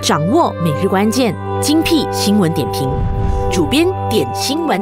掌握每日关键精辟新闻点评，主编点新闻。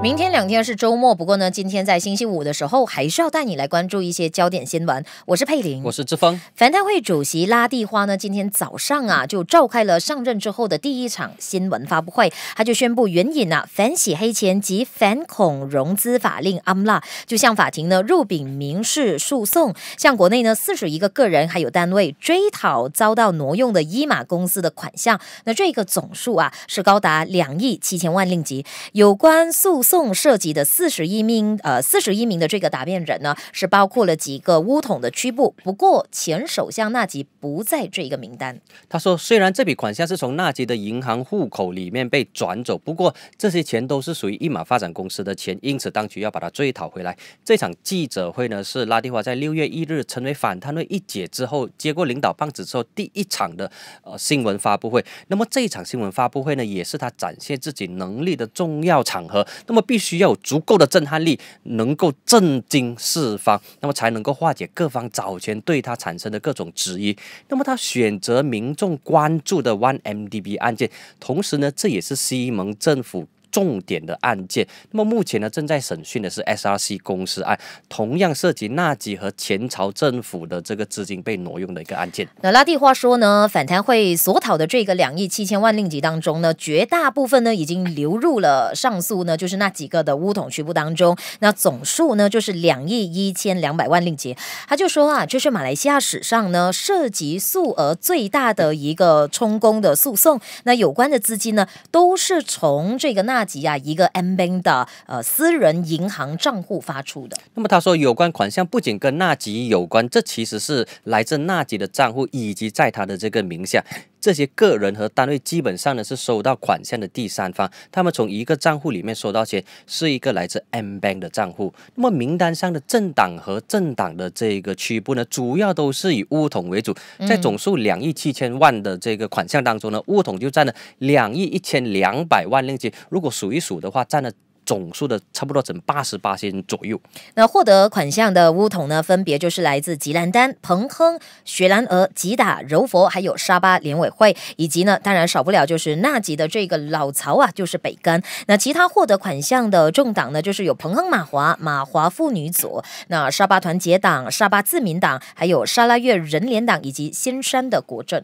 明天两天是周末，不过呢，今天在星期五的时候，还是要带你来关注一些焦点新闻。我是佩玲，我是志峰。反贪会主席拉蒂花呢，今天早上啊，就召开了上任之后的第一场新闻发布会，他就宣布援引啊反洗黑钱及反恐融资法令，阿姆拉就向法庭呢入禀民事诉讼，向国内呢四十一个个人还有单位追讨遭到挪用的伊玛公司的款项。那这个总数啊，是高达两亿七千万令吉。有关诉。宋涉及的四十一名呃四十一名的这个答辩人呢，是包括了几个乌统的区部，不过前首相纳吉不在这个名单。他说，虽然这笔款项是从纳吉的银行户口里面被转走，不过这些钱都是属于一马发展公司的钱，因此当局要把它追讨回来。这场记者会呢，是拉蒂华在六月一日成为反贪会一姐之后接过领导棒子之后第一场的呃新闻发布会。那么这一场新闻发布会呢，也是他展现自己能力的重要场合。那么必须要有足够的震撼力，能够震惊四方，那么才能够化解各方早前对他产生的各种质疑。那么他选择民众关注的 OneMDB 案件，同时呢，这也是西蒙政府。重点的案件，那么目前呢正在审讯的是 SRC 公司案，同样涉及纳吉和前朝政府的这个资金被挪用的一个案件。那拉蒂话说呢，反贪会所讨的这个两亿七千万令吉当中呢，绝大部分呢已经流入了上诉呢，就是那几个的乌统区部当中。那总数呢就是两亿一千两百万令吉。他就说啊，就是马来西亚史上呢涉及数额最大的一个充公的诉讼。那有关的资金呢都是从这个纳。纳吉啊，一个 M Bank 的呃私人银行账户发出的。那么他说，有关款项不仅跟纳吉有关，这其实是来自纳吉的账户，以及在他的这个名下。这些个人和单位基本上呢是收到款项的第三方，他们从一个账户里面收到钱，是一个来自 M Bank 的账户。那么名单上的政党和政党的这个区部呢，主要都是以乌统为主。在总数两亿七千万的这个款项当中呢，乌统就占了两亿一千两百万令吉。如果数一数的话，占了。总数的差不多整八十八千左右。那获得款项的巫桶呢，分别就是来自吉兰丹、彭亨、雪兰莪、吉打、柔佛，还有沙巴联委会，以及呢，当然少不了就是纳吉的这个老曹啊，就是北干。那其他获得款项的政党呢，就是有彭亨马华、马华妇女组、那沙巴团结党、沙巴自民党，还有沙拉越人联党以及仙山的国政。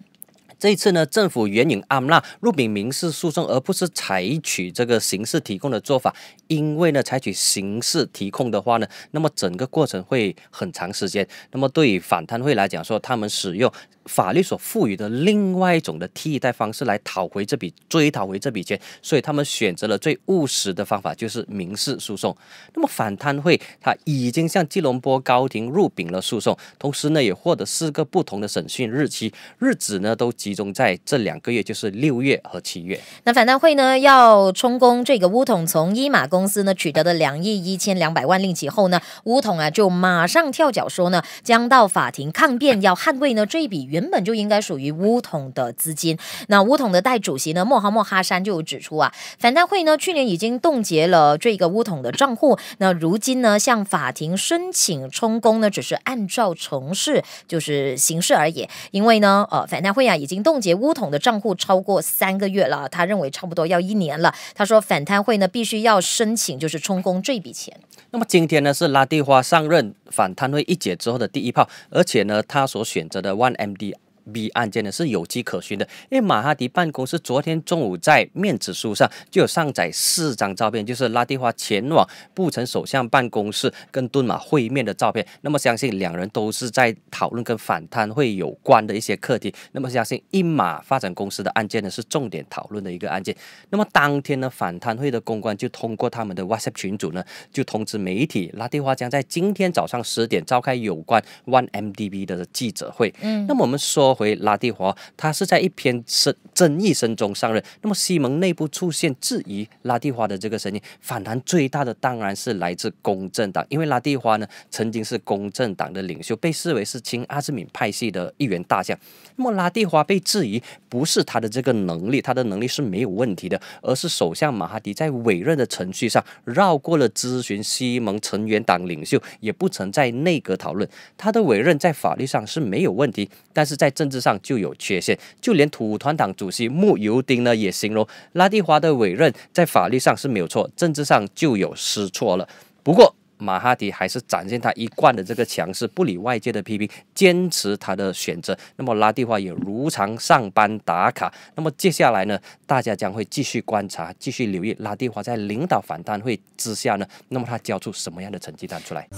这次呢，政府援引《阿姆纳入禀民事诉讼》，而不是采取这个刑事提控的做法，因为呢，采取刑事提控的话呢，那么整个过程会很长时间。那么对于反贪会来讲说，他们使用。法律所赋予的另外一种的替代方式来讨回这笔追讨回这笔钱，所以他们选择了最务实的方法，就是民事诉讼。那么反贪会他已经向吉隆坡高庭入禀了诉讼，同时呢也获得四个不同的审讯日期，日子呢都集中在这两个月，就是六月和七月。那反贪会呢要充公这个乌统从伊马公司呢取得的两亿一千两百万令其后呢，乌统啊就马上跳脚说呢将到法庭抗辩，要捍卫呢这笔。原本就应该属于乌统的资金。那乌统的代主席呢，莫哈莫哈山就有指出啊，反贪会呢去年已经冻结了这个乌统的账户。那如今呢，向法庭申请充公呢，只是按照程式就是形式而已。因为呢，呃，反贪会啊已经冻结乌统的账户超过三个月了，他认为差不多要一年了。他说反贪会呢必须要申请就是充公这笔钱。那么今天呢是拉蒂花上任。反弹会一解之后的第一炮，而且呢，他所选择的 One MD。B 案件呢是有迹可循的，因为马哈迪办公室昨天中午在面子书上就有上载四张照片，就是拉蒂花前往布城首相办公室跟敦马会面的照片。那么相信两人都是在讨论跟反贪会有关的一些课题。那么相信一马发展公司的案件呢是重点讨论的一个案件。那么当天呢反贪会的公关就通过他们的 WhatsApp 群组呢就通知媒体，拉蒂花将在今天早上十点召开有关 OneMDB 的记者会。嗯，那么我们说。回拉蒂华，他是在一篇声争议声中上任。那么西蒙内部出现质疑拉蒂华的这个声音，反弹最大的当然是来自公正党，因为拉蒂华呢曾经是公正党的领袖，被视为是亲阿兹敏派系的一员大将。那么拉蒂华被质疑，不是他的这个能力，他的能力是没有问题的，而是首相马哈迪在委任的程序上绕过了咨询西蒙成员党领袖，也不曾在内阁讨论他的委任，在法律上是没有问题，但是在政政治上就有缺陷，就连土团党主席穆尤丁呢也形容拉蒂华的委任在法律上是没有错，政治上就有失错了。不过马哈迪还是展现他一贯的这个强势，不理外界的批评，坚持他的选择。那么拉蒂华也如常上班打卡。那么接下来呢，大家将会继续观察，继续留意拉蒂华在领导反贪会之下呢，那么他交出什么样的成绩单出来？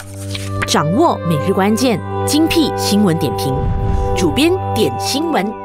掌握每日关键，精辟新闻点评。主编点新闻。